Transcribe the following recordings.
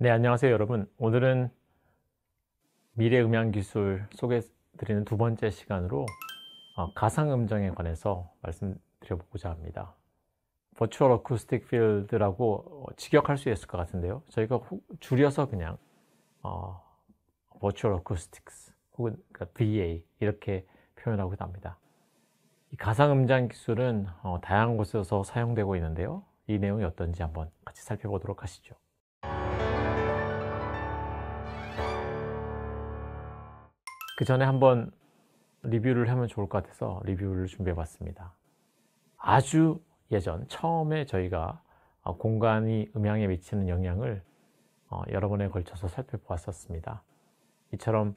네, 안녕하세요, 여러분. 오늘은 미래 음향 기술 소개해 드리는 두 번째 시간으로 어, 가상 음정에 관해서 말씀드려보고자 합니다. Virtual Acoustic Field라고 어, 직역할 수 있을 것 같은데요. 저희가 줄여서 그냥 어, Virtual Acoustics 혹은 그러니까 VA 이렇게 표현하고자 합니다. 이 가상 음장 기술은 어, 다양한 곳에서 사용되고 있는데요. 이 내용이 어떤지 한번 같이 살펴보도록 하시죠. 그 전에 한번 리뷰를 하면 좋을 것 같아서 리뷰를 준비해 봤습니다. 아주 예전, 처음에 저희가 어, 공간이 음향에 미치는 영향을 어, 여러 번에 걸쳐서 살펴보았었습니다. 이처럼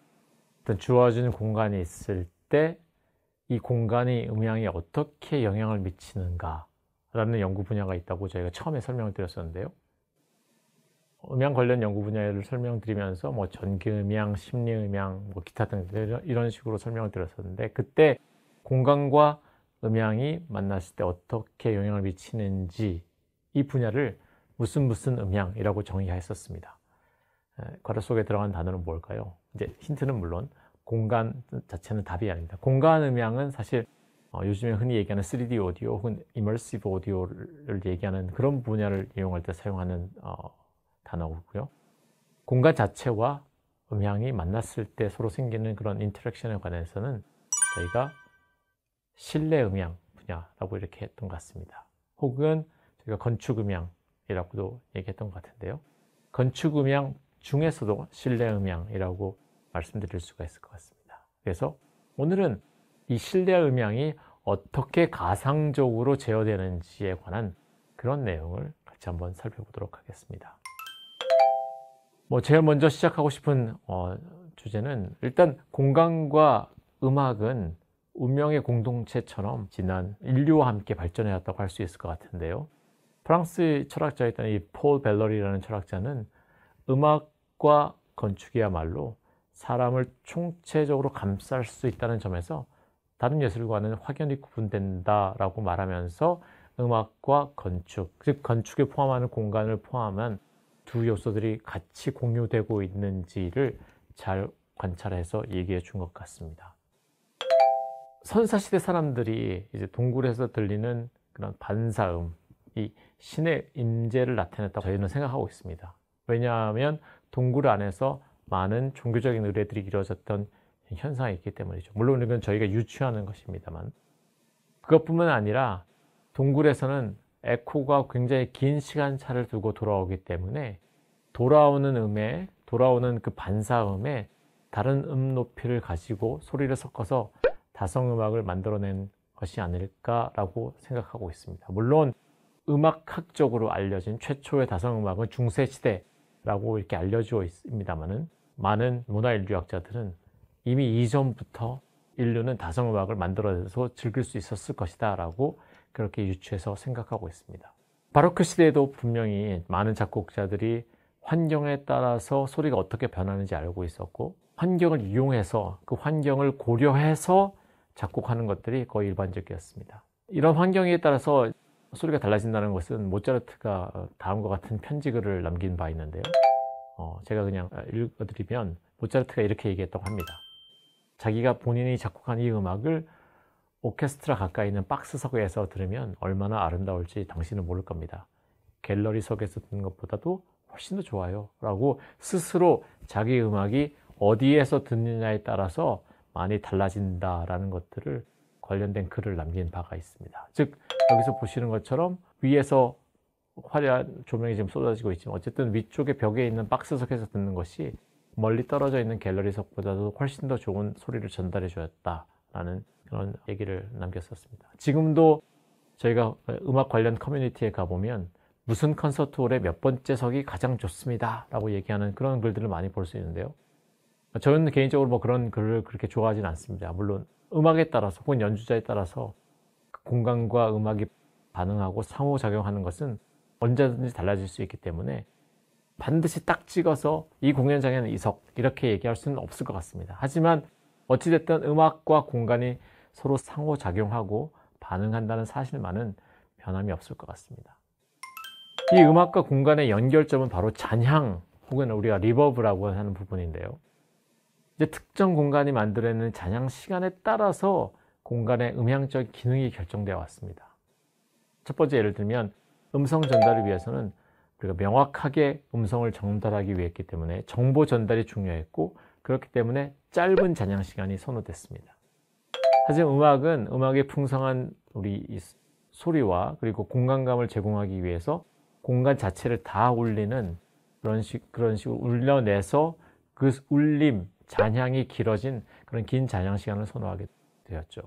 어떤 주어진 공간이 있을 때 이 공간이 음향에 어떻게 영향을 미치는가라는 연구 분야가 있다고 저희가 처음에 설명을 드렸었는데요. 음향 관련 연구 분야를 설명드리면서 뭐 전기음향, 심리음향, 뭐 기타 등등 이런 식으로 설명을 드렸었는데 그때 공간과 음향이 만났을 때 어떻게 영향을 미치는지 이 분야를 무슨 무슨 음향이라고 정의했었습니다. 괄호 속에 들어간 단어는 뭘까요? 이제 힌트는 물론 공간 자체는 답이 아닙니다. 공간 음향은 사실 어, 요즘에 흔히 얘기하는 3D 오디오 혹은 immersive 오디오를 얘기하는 그런 분야를 이용할 때 사용하는 어, 단어고요. 공간 자체와 음향이 만났을 때 서로 생기는 그런 인터랙션에 관해서는 저희가 실내 음향 분야라고 이렇게 했던 것 같습니다. 혹은 저희가 건축 음향이라고도 얘기했던 것 같은데요. 건축 음향 중에서도 실내 음향이라고 말씀드릴 수가 있을 것 같습니다. 그래서 오늘은 이 실내 음향이 어떻게 가상적으로 제어되는지에 관한 그런 내용을 같이 한번 살펴보도록 하겠습니다. 뭐 제일 먼저 시작하고 싶은 어, 주제는 일단 공간과 음악은 운명의 공동체처럼 지난 인류와 함께 발전해왔다고 할 수 있을 것 같은데요. 프랑스 철학자였던 이 폴 벨러리라는 철학자는 음악과 건축이야말로 사람을 총체적으로 감쌀 수 있다는 점에서 다른 예술과는 확연히 구분된다라고 말하면서 음악과 건축, 즉 건축에 포함하는 공간을 포함한 두 요소들이 같이 공유되고 있는지를 잘 관찰해서 얘기해 준 것 같습니다. 선사시대 사람들이 이제 동굴에서 들리는 그런 반사음, 이 신의 임재를 나타냈다고 저희는 생각하고 있습니다. 왜냐하면 동굴 안에서 많은 종교적인 의례들이 이루어졌던 현상이 있기 때문이죠. 물론 이건 저희가 유추하는 것입니다만. 그것뿐만 아니라 동굴에서는 에코가 굉장히 긴 시간 차를 두고 돌아오기 때문에 돌아오는 음에 돌아오는 그 반사음에 다른 음 높이를 가지고 소리를 섞어서 다성 음악을 만들어낸 것이 아닐까라고 생각하고 있습니다. 물론 음악학적으로 알려진 최초의 다성 음악은 중세 시대라고 이렇게 알려지고 있습니다만은 많은 문화 인류학자들은 이미 이전부터 인류는 다성 음악을 만들어서 즐길 수 있었을 것이다라고 그렇게 유추해서 생각하고 있습니다. 바로크 시대에도 분명히 많은 작곡자들이 환경에 따라서 소리가 어떻게 변하는지 알고 있었고 환경을 이용해서 그 환경을 고려해서 작곡하는 것들이 거의 일반적이었습니다. 이런 환경에 따라서 소리가 달라진다는 것은 모차르트가 다음과 같은 편지글을 남긴 바 있는데요. 어, 제가 그냥 읽어드리면 모차르트가 이렇게 얘기했다고 합니다. 자기가 본인이 작곡한 이 음악을 오케스트라 가까이 있는 박스석에서 들으면 얼마나 아름다울지 당신은 모를 겁니다. 갤러리 석에서 듣는 것보다도 훨씬 더 좋아요. 라고 스스로 자기 음악이 어디에서 듣느냐에 따라서 많이 달라진다라는 것들을 관련된 글을 남긴 바가 있습니다. 즉, 여기서 보시는 것처럼 위에서 화려한 조명이 지금 쏟아지고 있지만 어쨌든 위쪽에 벽에 있는 박스석에서 듣는 것이 멀리 떨어져 있는 갤러리석보다도 훨씬 더 좋은 소리를 전달해 주었다. 라는 그런 얘기를 남겼었습니다. 지금도 저희가 음악 관련 커뮤니티에 가보면 무슨 콘서트 홀의 몇 번째 석이 가장 좋습니다. 라고 얘기하는 그런 글들을 많이 볼 수 있는데요. 저는 개인적으로 뭐 그런 글을 그렇게 좋아하진 않습니다. 물론 음악에 따라서 혹은 연주자에 따라서 공간과 음악이 반응하고 상호작용하는 것은 언제든지 달라질 수 있기 때문에 반드시 딱 찍어서 이 공연장에는 이 석 이렇게 얘기할 수는 없을 것 같습니다. 하지만 어찌됐든 음악과 공간이 서로 상호작용하고 반응한다는 사실만은 변함이 없을 것 같습니다. 이 음악과 공간의 연결점은 바로 잔향 혹은 우리가 리버브라고 하는 부분인데요. 이제 특정 공간이 만들어내는 잔향 시간에 따라서 공간의 음향적 기능이 결정되어 왔습니다. 첫 번째 예를 들면 음성 전달을 위해서는 우리가 명확하게 음성을 전달하기 위 했기 때문에 정보 전달이 중요했고 그렇기 때문에 짧은 잔향 시간이 선호됐습니다. 사실 음악은 음악의 풍성한 우리 소리와 그리고 공간감을 제공하기 위해서 공간 자체를 다 울리는 그런 식 그런 식으로 울려내서 그 울림 잔향이 길어진 그런 긴 잔향 시간을 선호하게 되었죠.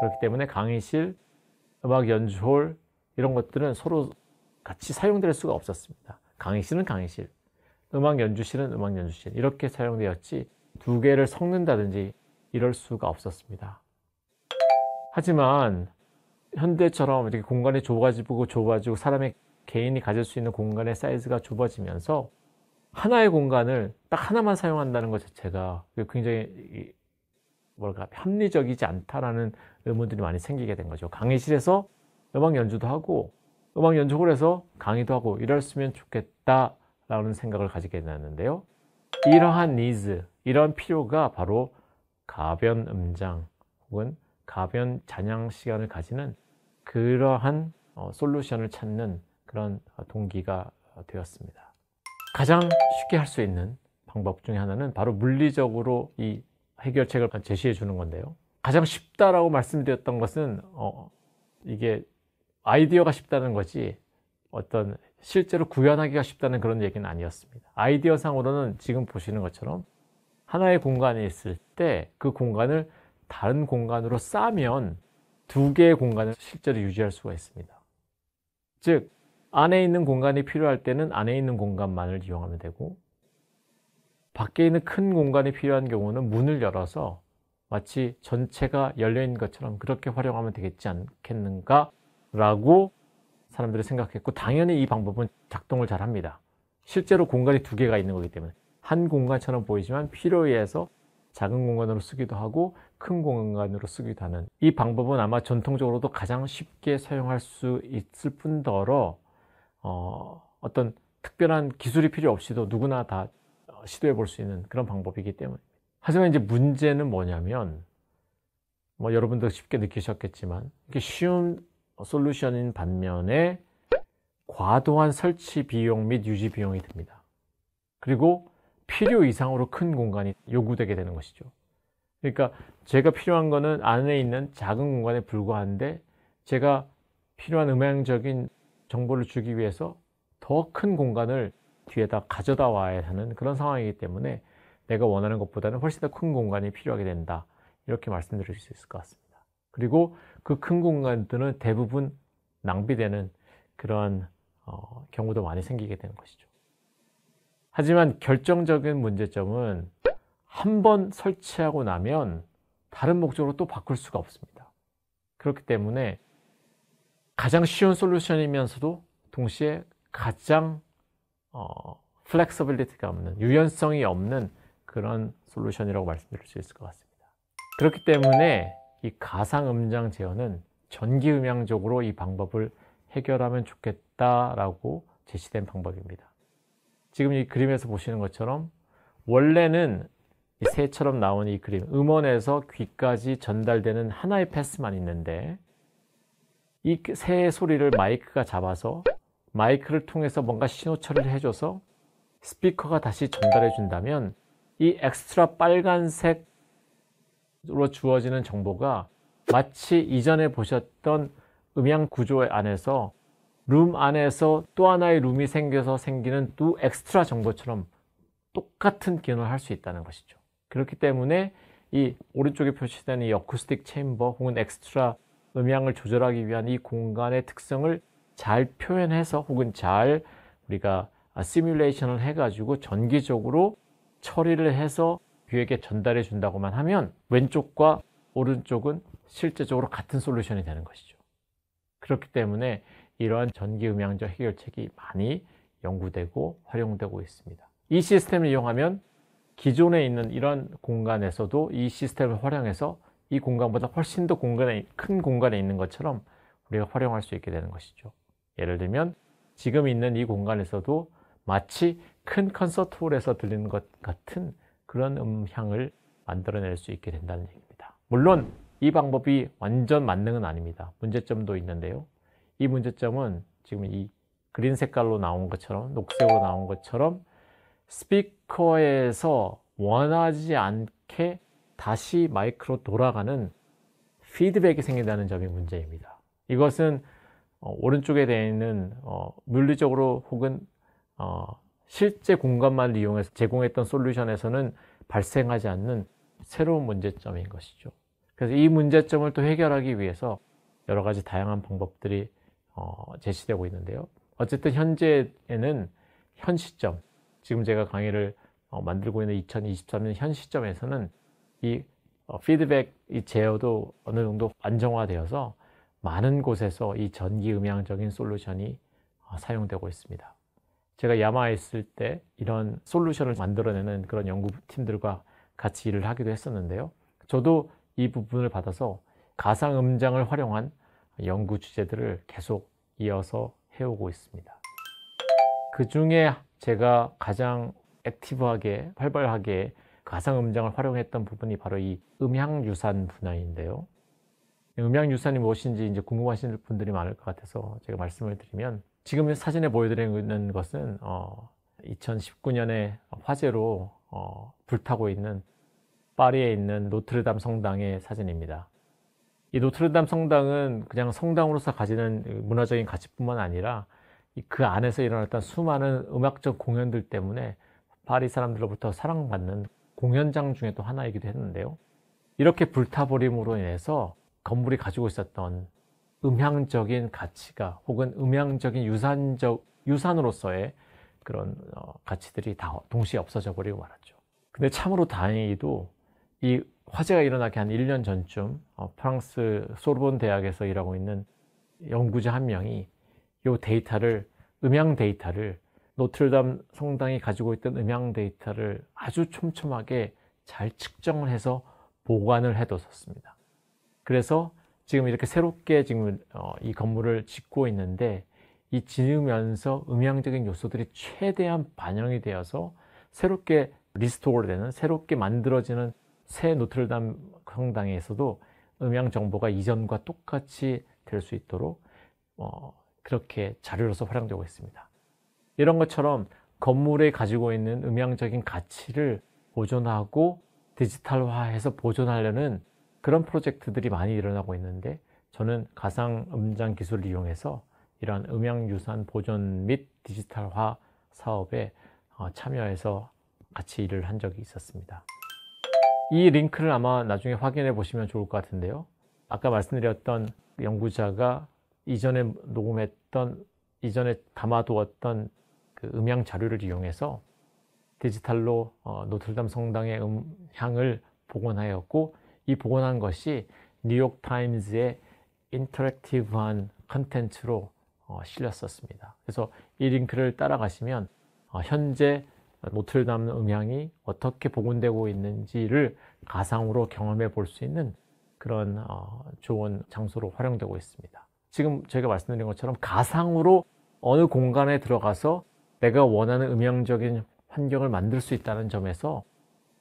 그렇기 때문에 강의실, 음악 연주홀 이런 것들은 서로 같이 사용될 수가 없었습니다. 강의실은 강의실, 음악 연주실은 음악 연주실 이렇게 사용되었지 두 개를 섞는다든지 이럴 수가 없었습니다. 하지만 현대처럼 이렇게 공간이 좁아지고 좁아지고 사람의 개인이 가질 수 있는 공간의 사이즈가 좁아지면서 하나의 공간을 딱 하나만 사용한다는 것 자체가 굉장히 뭐랄까 합리적이지 않다라는 의문들이 많이 생기게 된 거죠. 강의실에서 음악 연주도 하고 음악 연주를 해서 강의도 하고 이랬으면 좋겠다라는 생각을 가지게 되었는데요. 이러한 니즈, 이러한 필요가 바로 가변 음장 혹은 가변 잔향 시간을 가지는 그러한 어, 솔루션을 찾는 그런 동기가 되었습니다. 가장 쉽게 할 수 있는 방법 중에 하나는 바로 물리적으로 이 해결책을 제시해 주는 건데요. 가장 쉽다라고 말씀드렸던 것은 어, 이게 아이디어가 쉽다는 거지 어떤 실제로 구현하기가 쉽다는 그런 얘기는 아니었습니다. 아이디어상으로는 지금 보시는 것처럼 하나의 공간에 있을 때 그 공간을 다른 공간으로 싸면 두 개의 공간을 실제로 유지할 수가 있습니다. 즉, 안에 있는 공간이 필요할 때는 안에 있는 공간만을 이용하면 되고, 밖에 있는 큰 공간이 필요한 경우는 문을 열어서 마치 전체가 열려있는 것처럼 그렇게 활용하면 되겠지 않겠는가? 라고 사람들이 생각했고, 당연히 이 방법은 작동을 잘 합니다. 실제로 공간이 두 개가 있는 거기 때문에. 한 공간처럼 보이지만 필요에 의해서 작은 공간으로 쓰기도 하고 큰 공간으로 쓰기도 하는 이 방법은 아마 전통적으로도 가장 쉽게 사용할 수 있을 뿐더러 어, 어떤 특별한 기술이 필요 없이도 누구나 다 어, 시도해 볼 수 있는 그런 방법이기 때문입니다 하지만 이제 문제는 뭐냐면 뭐 여러분도 쉽게 느끼셨겠지만 이렇게 쉬운 솔루션인 반면에 과도한 설치 비용 및 유지 비용이 듭니다. 그리고 필요 이상으로 큰 공간이 요구되게 되는 것이죠. 그러니까 제가 필요한 거는 안에 있는 작은 공간에 불과한데 제가 필요한 음향적인 정보를 주기 위해서 더 큰 공간을 뒤에다 가져다 와야 하는 그런 상황이기 때문에 내가 원하는 것보다는 훨씬 더 큰 공간이 필요하게 된다. 이렇게 말씀드릴 수 있을 것 같습니다. 그리고 그 큰 공간들은 대부분 낭비되는 그런 어, 경우도 많이 생기게 되는 것이죠. 하지만 결정적인 문제점은 한 번 설치하고 나면 다른 목적으로 또 바꿀 수가 없습니다. 그렇기 때문에 가장 쉬운 솔루션이면서도 동시에 가장 어, 플렉서빌리티가 없는 유연성이 없는 그런 솔루션이라고 말씀드릴 수 있을 것 같습니다. 그렇기 때문에 이 가상 음장 제어는 전기 음향적으로 이 방법을 해결하면 좋겠다라고 제시된 방법입니다. 지금 이 그림에서 보시는 것처럼 원래는 이 새처럼 나온 이 그림, 음원에서 귀까지 전달되는 하나의 패스만 있는데 이 그 새의 소리를 마이크가 잡아서 마이크를 통해서 뭔가 신호 처리를 해줘서 스피커가 다시 전달해 준다면 이 엑스트라 빨간색으로 주어지는 정보가 마치 이전에 보셨던 음향 구조 안에서 룸 안에서 또 하나의 룸이 생겨서 생기는 또 엑스트라 정보처럼 똑같은 기능을 할 수 있다는 것이죠. 그렇기 때문에 이 오른쪽에 표시된 이 어쿠스틱 체인버 혹은 엑스트라 음향을 조절하기 위한 이 공간의 특성을 잘 표현해서 혹은 잘 우리가 시뮬레이션을 해가지고 전기적으로 처리를 해서 뷰에게 전달해 준다고만 하면 왼쪽과 오른쪽은 실제적으로 같은 솔루션이 되는 것이죠. 그렇기 때문에 이러한 전기음향저 해결책이 많이 연구되고 활용되고 있습니다. 이 시스템을 이용하면 기존에 있는 이런 공간에서도 이 시스템을 활용해서 이 공간보다 훨씬 더 공간에, 큰 공간에 있는 것처럼 우리가 활용할 수 있게 되는 것이죠. 예를 들면 지금 있는 이 공간에서도 마치 큰 콘서트홀에서 들리는 것 같은 그런 음향을 만들어낼 수 있게 된다는 얘기입니다. 물론 이 방법이 완전 만능은 아닙니다. 문제점도 있는데요. 이 문제점은 지금 이 그린 색깔로 나온 것처럼 녹색으로 나온 것처럼 스피커에서 원하지 않게 다시 마이크로 돌아가는 피드백이 생긴다는 점이 문제입니다. 이것은 어, 오른쪽에 되어 있는 어, 물리적으로 혹은 어, 실제 공간만 이용해서 제공했던 솔루션에서는 발생하지 않는 새로운 문제점인 것이죠. 그래서 이 문제점을 또 해결하기 위해서 여러 가지 다양한 방법들이 어, 제시되고 있는데요. 어쨌든 현재에는 현 시점, 지금 제가 강의를 어, 만들고 있는 2023년 현 시점에서는 이 어, 피드백 이 제어도 어느 정도 안정화되어서 많은 곳에서 이 전기 음향적인 솔루션이 어, 사용되고 있습니다. 제가 야마에 있을 때 이런 솔루션을 만들어내는 그런 연구팀들과 같이 일을 하기도 했었는데요. 저도 이 부분을 받아서 가상 음장을 활용한 연구 주제들을 계속 이어서 해오고 있습니다. 그 중에 제가 가장 액티브하게 활발하게 그 가상음장을 활용했던 부분이 바로 이 음향유산 분야인데요. 음향유산이 무엇인지 이제 궁금하신 분들이 많을 것 같아서 제가 말씀을 드리면 지금 사진에 보여드리는 것은 어 2019년에 화재로 어 불타고 있는 파리에 있는 노트르담 성당의 사진입니다. 이 노트르담 성당은 그냥 성당으로서 가지는 문화적인 가치뿐만 아니라 그 안에서 일어났던 수많은 음악적 공연들 때문에 파리 사람들로부터 사랑받는 공연장 중에 또 하나이기도 했는데요. 이렇게 불타버림으로 인해서 건물이 가지고 있었던 음향적인 가치가 혹은 음향적인 유산적 유산으로서의 그런 어, 가치들이 다 동시에 없어져 버리고 말았죠. 근데 참으로 다행히도 이 화재가 일어나기 한 1년 전쯤 어, 프랑스 소르본 대학에서 일하고 있는 연구자 한 명이 이 데이터를 음향 데이터를 노트르담 성당이 가지고 있던 음향 데이터를 아주 촘촘하게 잘 측정을 해서 보관을 해뒀었습니다. 그래서 지금 이렇게 새롭게 지금 어, 이 건물을 짓고 있는데 이 지으면서 음향적인 요소들이 최대한 반영이 되어서 새롭게 리스토어되는 새롭게 만들어지는 새 노트르담 성당에서도 음향 정보가 이전과 똑같이 될 수 있도록 어, 그렇게 자료로서 활용되고 있습니다. 이런 것처럼 건물에 가지고 있는 음향적인 가치를 보존하고 디지털화해서 보존하려는 그런 프로젝트들이 많이 일어나고 있는데 저는 가상 음장 기술을 이용해서 이러한 음향 유산 보존 및 디지털화 사업에 어, 참여해서 같이 일을 한 적이 있었습니다. 이 링크를 아마 나중에 확인해 보시면 좋을 것 같은데요. 아까 말씀드렸던 연구자가 이전에 녹음했던, 이전에 담아두었던 그 음향 자료를 이용해서 디지털로 어, 노틀담 성당의 음향을 복원하였고 이 복원한 것이 뉴욕타임즈의 인터랙티브한 컨텐츠로 어, 실렸었습니다. 그래서 이 링크를 따라가시면 어, 현재 노틀담 음향이 어떻게 복원되고 있는지를 가상으로 경험해 볼 수 있는 그런 어, 좋은 장소로 활용되고 있습니다. 지금 제가 말씀드린 것처럼 가상으로 어느 공간에 들어가서 내가 원하는 음향적인 환경을 만들 수 있다는 점에서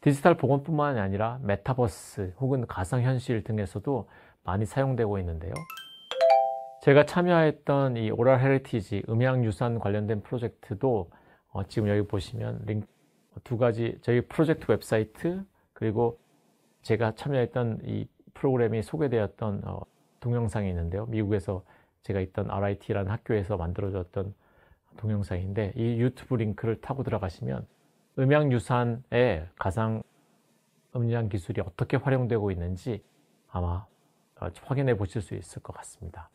디지털 복원뿐만 아니라 메타버스 혹은 가상현실 등에서도 많이 사용되고 있는데요. 제가 참여했던 이 오랄 헤리티지 음향 유산 관련된 프로젝트도 어, 지금 여기 보시면 링크 두 가지 저희 프로젝트 웹사이트 그리고 제가 참여했던 이 프로그램이 소개되었던 어, 동영상이 있는데요. 미국에서 제가 있던 RIT라는 학교에서 만들어졌던 동영상인데 이 유튜브 링크를 타고 들어가시면 음향 유산의 가상 음향 기술이 어떻게 활용되고 있는지 아마 어, 확인해 보실 수 있을 것 같습니다.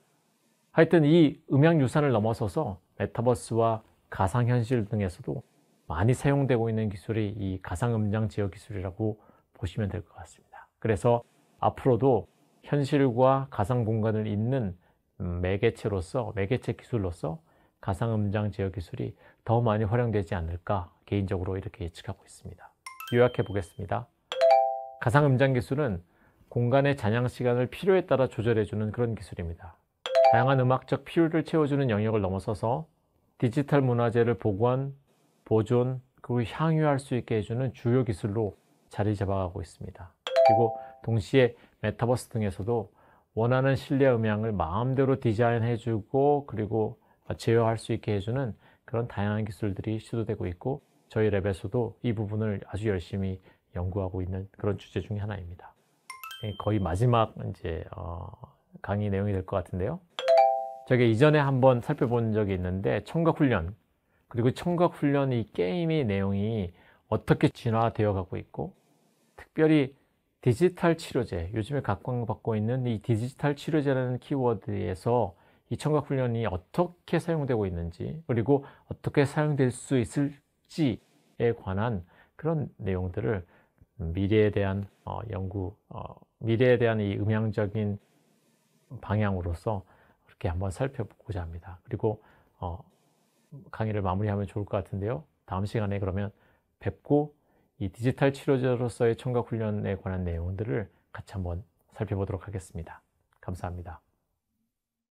하여튼 이 음향 유산을 넘어서서 메타버스와 가상현실 등에서도 많이 사용되고 있는 기술이 이 가상음장 제어 기술이라고 보시면 될 것 같습니다. 그래서 앞으로도 현실과 가상 공간을 잇는 매개체로서 매개체 기술로서 가상음장 제어 기술이 더 많이 활용되지 않을까 개인적으로 이렇게 예측하고 있습니다. 요약해 보겠습니다. 가상음장 기술은 공간의 잔향 시간을 필요에 따라 조절해주는 그런 기술입니다. 다양한 음악적 필요를 채워주는 영역을 넘어서서 디지털 문화재를 보관, 보존, 그리고 향유할 수 있게 해주는 주요 기술로 자리 잡아가고 있습니다. 그리고 동시에 메타버스 등에서도 원하는 실내 음향을 마음대로 디자인해주고 그리고 제어할 수 있게 해주는 그런 다양한 기술들이 시도되고 있고 저희 랩에서도 이 부분을 아주 열심히 연구하고 있는 그런 주제 중에 하나입니다. 예, 거의 마지막 이제 어 강의 내용이 될 것 같은데요. 제가 이전에 한번 살펴본 적이 있는데 청각훈련 그리고 청각훈련 이 게임의 내용이 어떻게 진화되어 가고 있고 특별히 디지털 치료제 요즘에 각광받고 있는 이 디지털 치료제라는 키워드에서 이 청각훈련이 어떻게 사용되고 있는지 그리고 어떻게 사용될 수 있을지에 관한 그런 내용들을 미래에 대한 어, 연구, 어, 미래에 대한 이 음향적인 방향으로서 깊게 한번 살펴보고자 합니다. 그리고 어, 강의를 마무리하면 좋을 것 같은데요. 다음 시간에 그러면 뵙고 이 디지털 치료제로서의 청각 훈련에 관한 내용들을 같이 한번 살펴보도록 하겠습니다. 감사합니다.